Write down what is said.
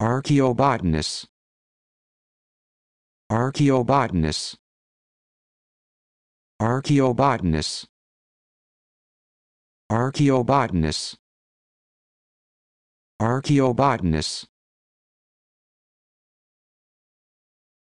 Archaeobotanists. Archaeobotanists. Archaeobotanists. Archaeobotanists. Archaeobotanists.